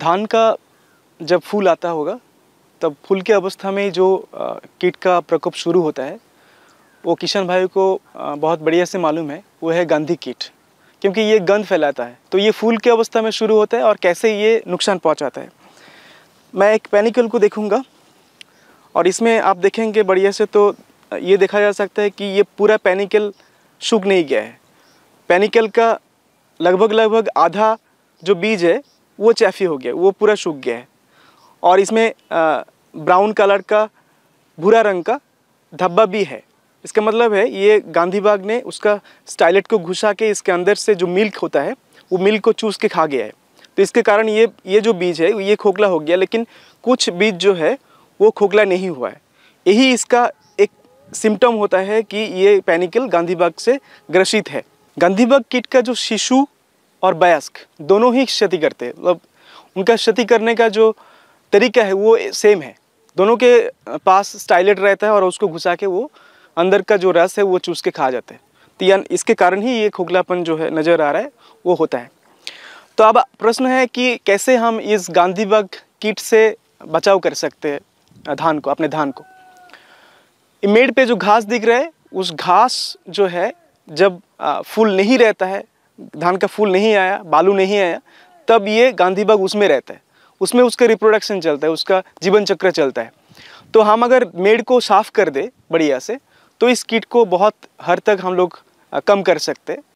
धान का जब फूल आता होगा तब फूल के अवस्था में जो कीट का प्रकोप शुरू होता है वो किशन भाई को बहुत बढ़िया से मालूम है वो है गांधी कीट क्योंकि ये गंध फैलाता है तो ये फूल की अवस्था में शुरू होता है और कैसे ये नुकसान पहुंचाता है मैं एक पेनिकल को देखूंगा और इसमें आप देखेंगे बढ़िया से तो ये देखा जा सकता है कि ये पूरा पेनिकल सूख नहीं गया है पेनिकल का लगभग लगभग आधा जो बीज है वो चैफी हो गया वो पूरा सूख गया है और इसमें ब्राउन कलर का भूरा रंग का धब्बा भी है इसका मतलब है ये गांधी बाग ने उसका स्टाइलेट को घुसा के इसके अंदर से जो मिल्क होता है वो मिल्क को चूस के खा गया है तो इसके कारण ये ये जो बीज है ये खोखला हो गया लेकिन कुछ बीज जो है वो खोखला नहीं हुआ है यही इसका एक सिम्टम होता है कि ये पैनिकल गांधी बाग से ग्रसित है गांधी बाग का जो शिशु और वयस्क दोनों ही क्षति करते हैं मतलब उनका क्षति करने का जो तरीका है वो सेम है दोनों के पास स्टाइलेट रहता है और उसको घुसा के वो अंदर का जो रस है वो चूस के खा जाते हैं तो या इसके कारण ही ये खोखलापन जो है नज़र आ रहा है वो होता है तो अब प्रश्न है कि कैसे हम इस गांधीबाग कीट से बचाव कर सकते हैं धान को अपने धान को मेड पे जो घास दिख रहा है उस घास जो है जब फूल नहीं रहता है धान का फूल नहीं आया बालू नहीं आया तब ये गांधी बाग उसमें रहता है उसमें उसका रिप्रोडक्शन चलता है उसका जीवन चक्र चलता है तो हम अगर मेड को साफ़ कर दे बढ़िया से तो इस कीट को बहुत हर तक हम लोग कम कर सकते हैं